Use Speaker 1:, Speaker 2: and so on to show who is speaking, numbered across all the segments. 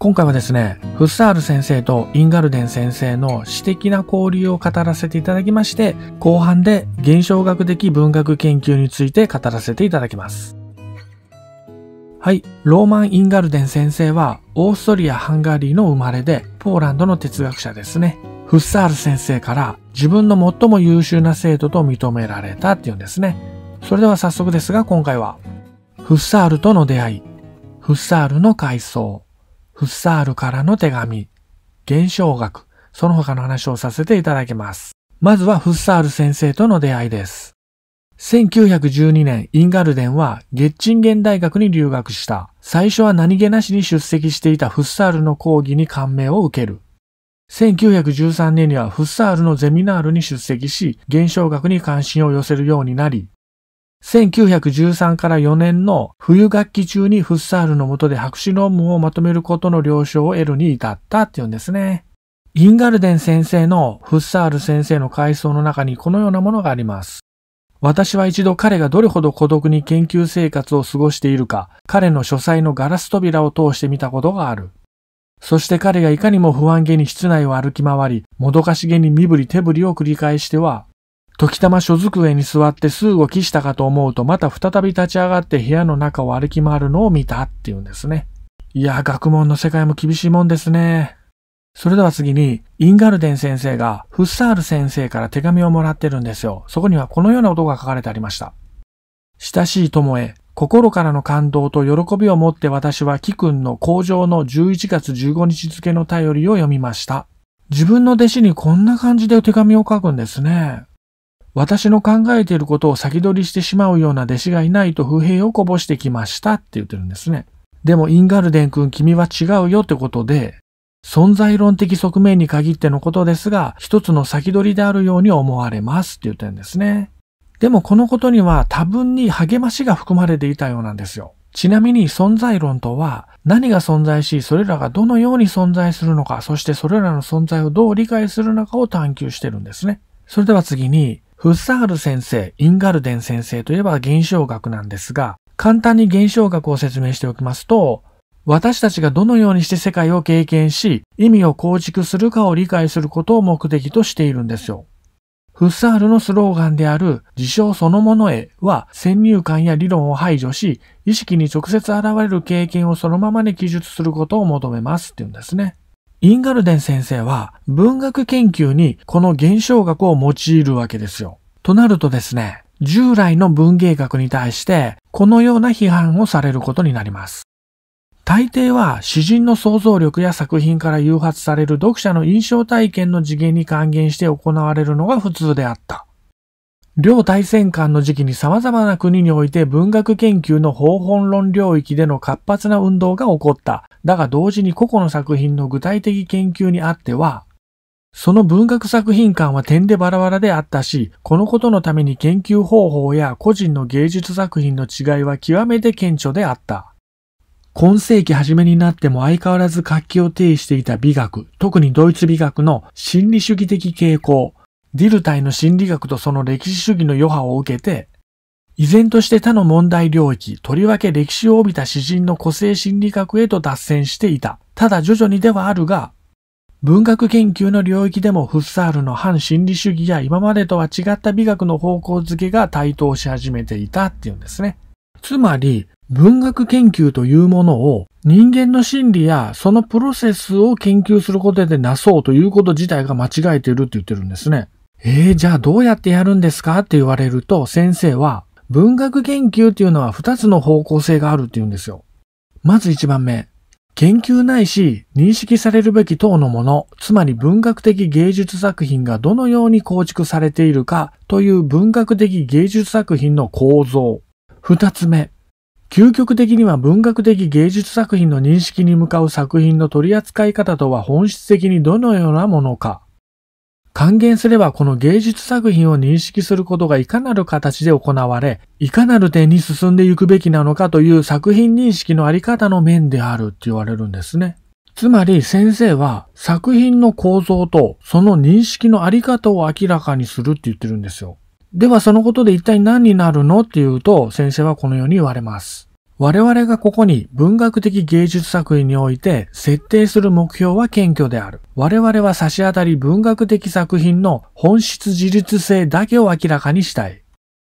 Speaker 1: 今回はですね、フッサール先生とインガルデン先生の詩的な交流を語らせていただきまして、後半で現象学的文学研究について語らせていただきます。はい。ローマン・インガルデン先生は、オーストリア・ハンガリーの生まれで、ポーランドの哲学者ですね。フッサール先生から自分の最も優秀な生徒と認められたっていうんですね。それでは早速ですが今回は、フッサールとの出会い、フッサールの回想、フッサールからの手紙、現象学、その他の話をさせていただきます。まずはフッサール先生との出会いです。1912年、インガルデンは、ゲッチンゲン大学に留学した。最初は何気なしに出席していたフッサールの講義に感銘を受ける。1913年にはフッサールのゼミナールに出席し、現象学に関心を寄せるようになり、1913から4年の冬学期中にフッサールの下で白紙論文をまとめることの了承を得るに至ったって言うんですね。インガルデン先生のフッサール先生の回想の中にこのようなものがあります。私は一度彼がどれほど孤独に研究生活を過ごしているか、彼の書斎のガラス扉を通して見たことがある。そして彼がいかにも不安げに室内を歩き回り、もどかしげに身振り手振りを繰り返しては、時たま書机に座ってすぐ起したかと思うと、また再び立ち上がって部屋の中を歩き回るのを見たっていうんですね。いや、学問の世界も厳しいもんですね。それでは次に、インガルデン先生がフッサール先生から手紙をもらってるんですよ。そこにはこのような音が書かれてありました。親しい友へ、心からの感動と喜びを持って私は貴君の工場の11月15日付の頼りを読みました。自分の弟子にこんな感じで手紙を書くんですね。私の考えていることを先取りしてしまうような弟子がいないと不平をこぼしてきましたって言ってるんですね。でもインガルデン君君は違うよってことで、存在論的側面に限ってのことですが、一つの先取りであるように思われますって言ってるんですね。でもこのことには多分に励ましが含まれていたようなんですよ。ちなみに存在論とは何が存在し、それらがどのように存在するのか、そしてそれらの存在をどう理解するのかを探求してるんですね。それでは次に、フッサール先生、インガルデン先生といえば現象学なんですが、簡単に現象学を説明しておきますと、私たちがどのようにして世界を経験し、意味を構築するかを理解することを目的としているんですよ。フッサールのスローガンである事象そのものへは先入観や理論を排除し、意識に直接現れる経験をそのままに記述することを求めますっていうんですね。インガルデン先生は文学研究にこの現象学を用いるわけですよ。となるとですね、従来の文芸学に対してこのような批判をされることになります。大抵は詩人の想像力や作品から誘発される読者の印象体験の次元に還元して行われるのが普通であった。両大戦間の時期に様々な国において文学研究の方本論領域での活発な運動が起こっただが同時に個々の作品の具体的研究にあっては、その文学作品感は点でバラバラであったし、このことのために研究方法や個人の芸術作品の違いは極めて顕著であった。今世紀初めになっても相変わらず活気を呈していた美学、特にドイツ美学の心理主義的傾向、ディルタイの心理学とその歴史主義の余波を受けて、依然として他の問題領域、とりわけ歴史を帯びた詩人の個性心理学へと脱線していた。ただ徐々にではあるが、文学研究の領域でもフッサールの反心理主義や今までとは違った美学の方向づけが台頭し始めていたっていうんですね。つまり、文学研究というものを人間の心理やそのプロセスを研究することでなそうということ自体が間違えているって言ってるんですね。えー、じゃあどうやってやるんですかって言われると先生は文学研究っていうのは二つの方向性があるって言うんですよ。まず一番目。研究ないし認識されるべき等のもの、つまり文学的芸術作品がどのように構築されているかという文学的芸術作品の構造。二つ目。究極的には文学的芸術作品の認識に向かう作品の取り扱い方とは本質的にどのようなものか。還元すればこの芸術作品を認識することがいかなる形で行われ、いかなる点に進んでいくべきなのかという作品認識のあり方の面であるって言われるんですね。つまり先生は作品の構造とその認識のあり方を明らかにするって言ってるんですよ。ではそのことで一体何になるのっていうと先生はこのように言われます。我々がここに文学的芸術作品において設定する目標は謙虚である。我々は差し当たり文学的作品の本質自立性だけを明らかにしたい。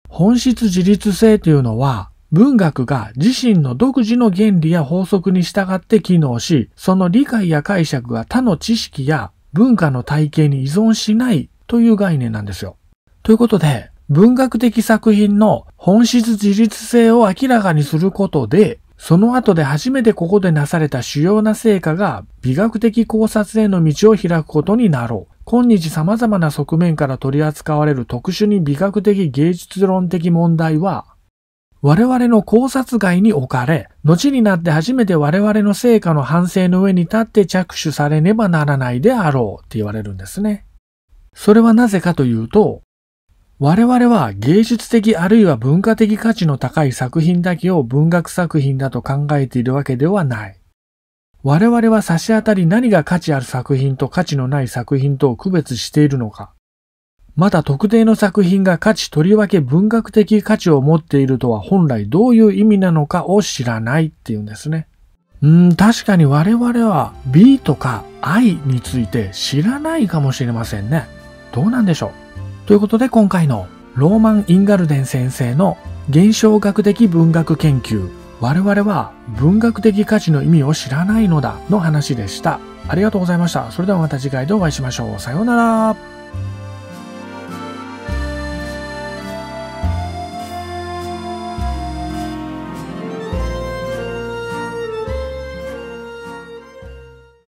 Speaker 1: 本質自立性というのは、文学が自身の独自の原理や法則に従って機能し、その理解や解釈が他の知識や文化の体系に依存しないという概念なんですよ。ということで、文学的作品の本質自立性を明らかにすることで、その後で初めてここでなされた主要な成果が美学的考察への道を開くことになろう。今日様々な側面から取り扱われる特殊に美学的芸術論的問題は、我々の考察外に置かれ、後になって初めて我々の成果の反省の上に立って着手されねばならないであろうって言われるんですね。それはなぜかというと、我々は芸術的あるいは文化的価値の高い作品だけを文学作品だと考えているわけではない。我々は差し当たり何が価値ある作品と価値のない作品とを区別しているのか。また特定の作品が価値とりわけ文学的価値を持っているとは本来どういう意味なのかを知らないっていうんですね。うん、確かに我々は B とか I について知らないかもしれませんね。どうなんでしょうということで今回のローマン・インガルデン先生の現象学的文学研究我々は文学的価値の意味を知らないのだの話でした。ありがとうございました。それではまた次回でお会いしましょう。さようなら。